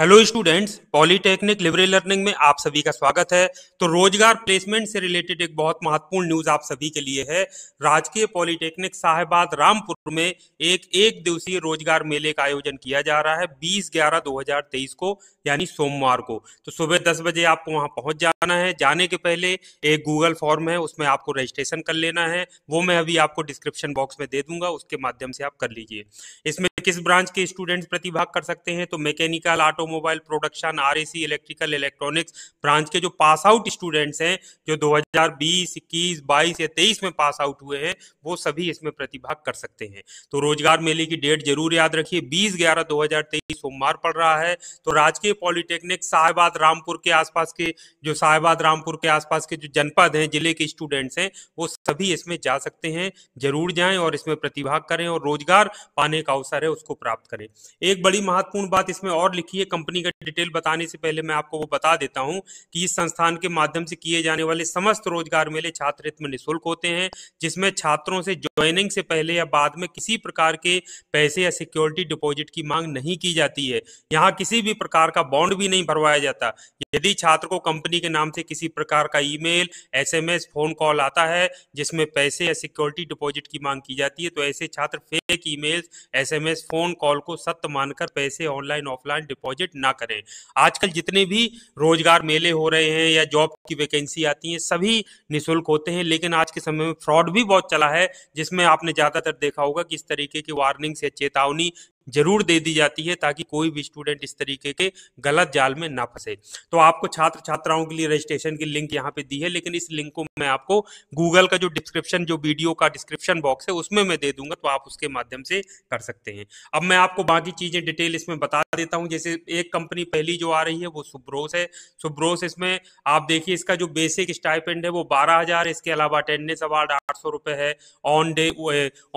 hello students polytechnic liberal learning में आप सभी का स्वागत है तो रोजगार प्लेसमेंट से रिलेटेड एक बहुत महत्वपूर्ण न्यूज आप सभी के लिए है राजकीय पॉलीटेक्निक साहेबाद रामपुर में एक एक दिवसीय रोजगार मेले का आयोजन किया जा रहा है 20 ग्यारह 2023 को यानी सोमवार को तो सुबह दस बजे आपको वहां पहुंच जाना है जाने के पहले एक गूगल फॉर्म है उसमें आपको रजिस्ट्रेशन कर लेना है वो मैं अभी आपको डिस्क्रिप्शन बॉक्स में दे दूंगा उसके माध्यम से आप कर लीजिए इसमें किस ब्रांच के स्टूडेंट्स प्रतिभाग कर सकते हैं तो mechanical auto automobile production or electrical electronics branch के जो पास आउट स्टूडेंट्स हैं जो 2020 हजार बीस या 23 में पास आउट हुए हैं वो सभी इसमें प्रतिभाग कर सकते हैं तो रोजगार मेले की डेट जरूर याद रखिए बीस ग्यारह दो सोमवार पड़ रहा है तो राजकीय पॉलिटेक्निक साहिबाद रामपुर के आसपास के जो साहिबाद रामपुर के आसपास के जो जनपद हैं जिले के स्टूडेंट्स हैं वो सभी इसमें जा सकते हैं जरूर जाएं और इसमें प्रतिभाग करें और रोजगार पाने का अवसर है उसको प्राप्त करें एक बड़ी महत्वपूर्ण बात इसमें और लिखी है कंपनी का डिटेल बताने से पहले मैं आपको वो बता देता हूँ कि इस संस्थान के माध्यम से किए जाने वाले समस्त रोजगार मेले में निःशुल्क होते हैं जिसमें छात्रों से ज्वाइनिंग से पहले या बाद में किसी प्रकार के पैसे या सिक्योरिटी डिपॉजिट की मांग नहीं की जाती है यहाँ किसी भी प्रकार का बॉन्ड भी नहीं भरवाया जाता यदि छात्र को कंपनी के नाम से किसी प्रकार का ईमेल एसएमएस फोन कॉल आता है जिसमें पैसे या सिक्योरिटी डिपॉजिट की मांग की जाती है तो ऐसे छात्र fake emails SMS phone call को सत्य मानकर पैसे ऑनलाइन ऑफलाइन डिपॉजिट पार्टिसिपेट ना करें आजकल जितने भी रोजगार मेले हो रहे हैं या जॉब की वैकेंसी आती है सभी निःशुल्क होते हैं लेकिन आज के समय में फ्रॉड भी बहुत चला है जिसमें आपने ज़्यादातर देखा होगा कि इस तरीके की वार्निंग से चेतावनी जरूर दे दी जाती है ताकि कोई भी स्टूडेंट इस तरीके के गलत जाल में ना फंसे तो आपको छात्र छात्राओं के लिए रजिस्ट्रेशन की लिंक यहाँ पे दी है लेकिन इस लिंक को मैं आपको गूगल का जो डिस्क्रिप्शन जो वीडियो का डिस्क्रिप्शन बॉक्स है उसमें मैं दे दूंगा तो आप उसके माध्यम से कर सकते हैं अब मैं आपको बाकी चीजें डिटेल इसमें बता देता हूँ जैसे एक कंपनी पहली जो आ रही है वो सुब्रोस है सुब्रोस इसमें आप देखिए इसका जो बेसिक स्टाइपेंड है वो बारह हजार इसके अलावा अटेंडेंस अवार्ड आठ सौ रुपए है on day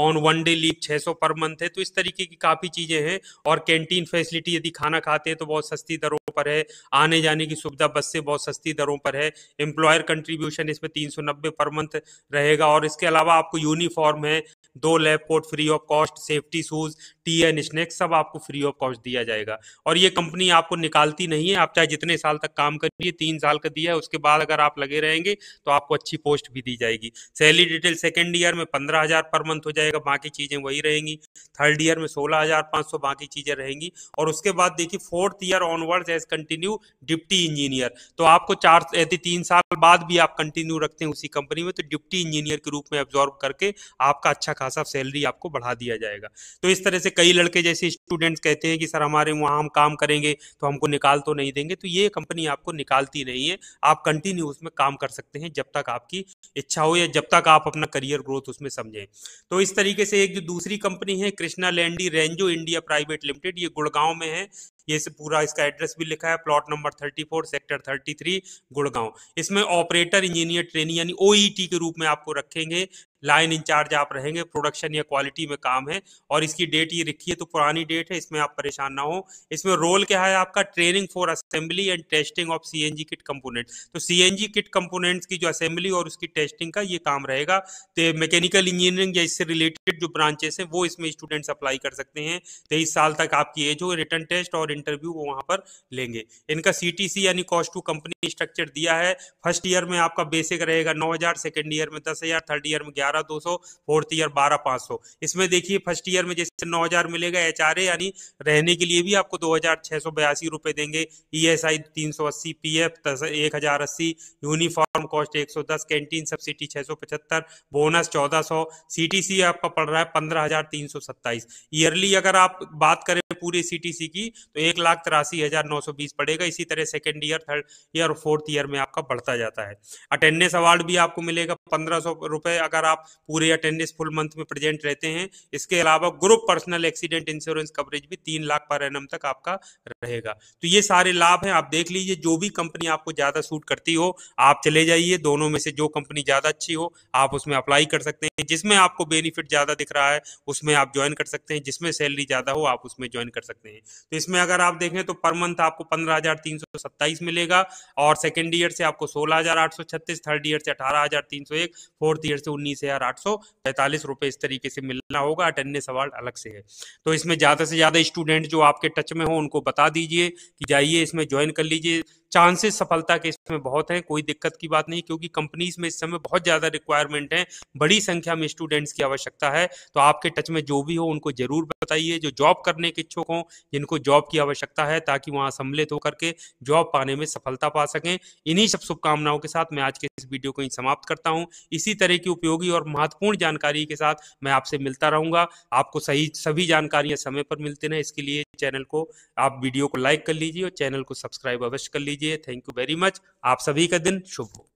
on one day leave छह सौ पर मंथ है तो इस तरीके की काफी चीज चीज़ें हैं और कैंटीन फैसिलिटी यदि खाना खाते हैं तो बहुत सस्ती दरों पर है आने जाने की सुविधा बस से बहुत सस्ती दरों पर है एम्प्लॉयर कंट्रीब्यूशन इसमें तीन पर मंथ रहेगा और इसके अलावा आपको यूनिफॉर्म है दो lab coat free of cost safety shoes tea and snacks सब आपको फ्री ऑफ कॉस्ट दिया जाएगा और ये कंपनी आपको निकालती नहीं है आप चाहे जितने साल तक काम करिए तीन साल का दिया है उसके बाद अगर आप लगे रहेंगे तो आपको अच्छी पोस्ट भी दी जाएगी सैलरी डिटेल सेकेंड ईयर में पंद्रह हजार पर मंथ हो जाएगा बाकी चीजें वही रहेंगी थर्ड ईयर में सोलह हजार सौ बाकी चीजें रहेंगी और उसके बाद देखिए fourth year onwards as continue deputy engineer तो आपको चार यदि तीन साल बाद भी आप कंटिन्यू रखते हैं उसी कंपनी में तो डिप्टी इंजीनियर के रूप में एब्जॉर्व करके आपका अच्छा खासा सैलरी आपको बढ़ा दिया जाएगा तो इस तरह से कई लड़के जैसे स्टूडेंट्स कहते हैं कि सर हमारे वहाँ हम काम करेंगे तो हमको निकाल तो नहीं देंगे तो ये कंपनी आपको निकालती नहीं है आप कंटिन्यू उसमें काम कर सकते हैं जब तक आपकी इच्छा हो या जब तक आप अपना करियर ग्रोथ उसमें समझें तो इस तरीके से एक जो दूसरी कंपनी है Krishna Landi Renzo India private limited ये गुड़गांव में है ये से पूरा इसका एड्रेस भी लिखा है प्लॉट नंबर 34 सेक्टर 33 गुड़गांव इसमें ऑपरेटर इंजीनियर ट्रेनिंग यानी ओईटी e के रूप में आपको रखेंगे लाइन इंचार्ज आप रहेंगे प्रोडक्शन या क्वालिटी में काम है और इसकी डेट ये रखी है तो पुरानी डेट है इसमें आप परेशान ना हो इसमें रोल क्या है आपका training for assembly and testing of CNG kit component तो सीएनजी किट कंपोनेंट्स की जो असेंबली और उसकी टेस्टिंग का ये काम रहेगा तो मैकेनिकल इंजीनियरिंग या इससे रिलेटेड जो ब्रांचेस है वो इसमें स्टूडेंट्स अप्लाई कर सकते हैं तेईस साल तक आपकी एज हो रिटर्न टेस्ट और इंटरव्यू वो वहां पर लेंगे इनका सीटीसी यानी कॉस्ट टू कंपनी स्ट्रक्चर दिया है फर्स्ट ईयर में आपका बेसिक रहेगा नौ हजार सेकेंड ईयर में दस हजार थर्ड ईयर में ग्यारह दो सौ फोर्थ ईयर बारह पाँच सौ इसमें देखिए फर्स्ट ईयर में जैसे नौ हजार मिलेगा एच आर ए यानी रहने के लिए भी आपको दो हजार छह सौ बयासी रुपए देंगे ई एस आई तीन सौ अस्सी पी एफ एक हजार अस्सी यूनिफॉर्म कॉस्ट एक सौ दस कैंटीन सब्सिडी छह सौ पचहत्तर बोनस चौदह सौ सी टी सी आपका पड़ रहा है पंद्रह हजार तीन सौ सत्ताईस ईयरली अगर आप बात करें पूरे सी सी की तो एक लाख तिरासी हज़ार नौ सौ बीस पड़ेगा इसी तरह सेकेंड ईयर थर्ड ईयर और फोर्थ ईयर में आपका बढ़ता जाता है अटेंडेंस अवार्ड भी आपको मिलेगा पंद्रह सौ रुपए अगर आप पूरे अटेंडेंस फुल मंथ में प्रेजेंट रहते हैं इसके अलावा group personal accident insurance coverage भी तीन लाख पर एनम तक आपका रहेगा तो ये सारे लाभ हैं आप देख लीजिए जो भी कंपनी आपको ज़्यादा सूट करती हो आप चले जाइए दोनों में से जो कंपनी ज़्यादा अच्छी हो आप उसमें अप्लाई कर सकते हैं जिसमें आपको बेनिफिट ज़्यादा दिख रहा है उसमें आप ज्वाइन कर सकते हैं जिसमें सैलरी ज़्यादा हो आप उसमें ज्वाइन कर सकते हैं तो इसमें अगर अगर आप देखें तो पर मंथ आपको पंद्रह हजार तीन सौ सत्ताईस मिलेगा और सेकेंड ईयर से आपको सोलह हजार आठ सौ छत्तीस थर्ड ईयर से अठारह हजार तीन सौ एक फोर्थ ईयर से उन्नीस हजार आठ सौ पैंतालीस रुपए इस तरीके से मिलना होगा अटेंडेंस अवार्ड अलग से है तो इसमें ज्यादा से ज्यादा स्टूडेंट जो आपके टच में हो उनको बता दीजिए कि जाइए इसमें ज्वाइन कर लीजिए चांसेस सफलता के इसमें बहुत हैं कोई दिक्कत की बात नहीं क्योंकि कंपनीज में इस समय बहुत ज़्यादा रिक्वायरमेंट है बड़ी संख्या में स्टूडेंट्स की आवश्यकता है तो आपके टच में जो भी हो उनको जरूर बताइए जो जॉब करने के इच्छुक हों जिनको जॉब की आवश्यकता है ताकि वहाँ सम्मिलित होकर के जॉब पाने में सफलता पा सकें इन्हीं सब शुभकामनाओं के साथ मैं आज के इस वीडियो को ही समाप्त करता हूँ इसी तरह की उपयोगी और महत्वपूर्ण जानकारी के साथ मैं आपसे मिलता रहूंगा आपको सही सभी जानकारियां समय पर मिलते रहे इसके लिए चैनल को आप वीडियो को लाइक कर लीजिए और चैनल को सब्सक्राइब अवश्य कर लीजिए थैंक यू वेरी मच आप सभी का दिन शुभ हो